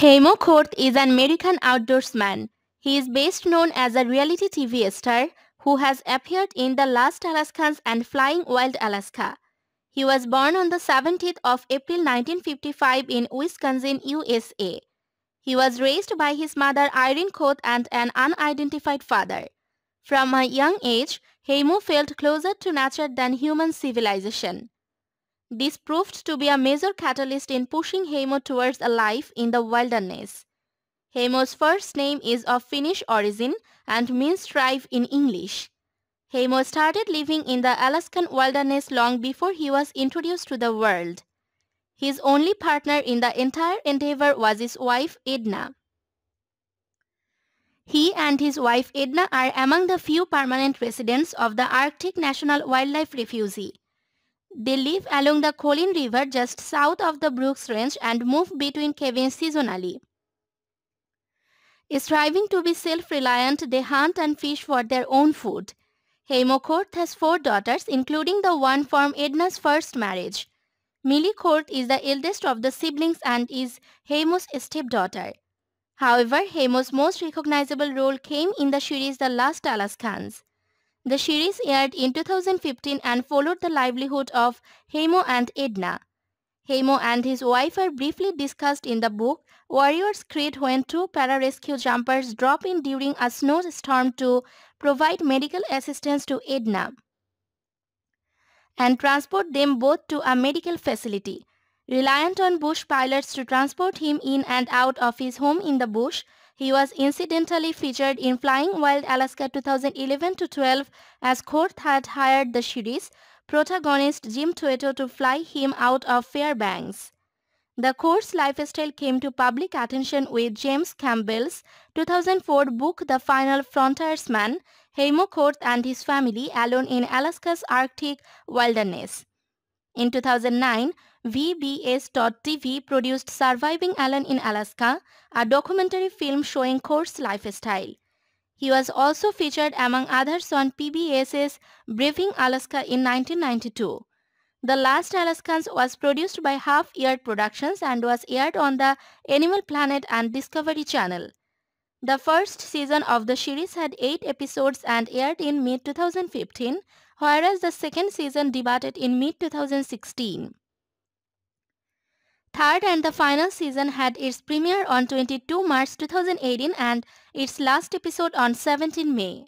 Hemo Korth is an American outdoorsman. He is best known as a reality TV star who has appeared in The Last Alaskans and Flying Wild Alaska. He was born on the 17th of April 1955 in Wisconsin, USA. He was raised by his mother Irene Koth and an unidentified father. From a young age, Hemu felt closer to nature than human civilization. This proved to be a major catalyst in pushing Heimo towards a life in the wilderness. Heimo's first name is of Finnish origin and means strive in English. Heimo started living in the Alaskan wilderness long before he was introduced to the world. His only partner in the entire endeavor was his wife Edna. He and his wife Edna are among the few permanent residents of the Arctic National Wildlife Refuge. They live along the Colin River just south of the Brooks Range and move between cabins seasonally. Striving to be self-reliant, they hunt and fish for their own food. Hemo Court has four daughters, including the one from Edna's first marriage. Millie Court is the eldest of the siblings and is Haymo's stepdaughter. However, Haymo's most recognizable role came in the series The Last Alaskans. The series aired in 2015 and followed the livelihood of Hemo and Edna. Hemo and his wife are briefly discussed in the book Warriors Creed when two pararescue jumpers drop in during a snowstorm to provide medical assistance to Edna and transport them both to a medical facility. Reliant on bush pilots to transport him in and out of his home in the bush, he was incidentally featured in Flying Wild Alaska 2011 12 as Court had hired the series protagonist Jim Tueto to fly him out of Fairbanks. The Court's lifestyle came to public attention with James Campbell's 2004 book The Final Frontiersman, Heimo Court and his family alone in Alaska's Arctic wilderness. In 2009, VBS.TV produced Surviving Alan in Alaska, a documentary film showing Core's lifestyle. He was also featured among others on PBS's Braving Alaska in 1992. The Last Alaskans was produced by Half Year Productions and was aired on the Animal Planet and Discovery Channel. The first season of the series had 8 episodes and aired in mid-2015, whereas the second season debuted in mid-2016. Third and the final season had its premiere on 22 March 2018 and its last episode on 17 May.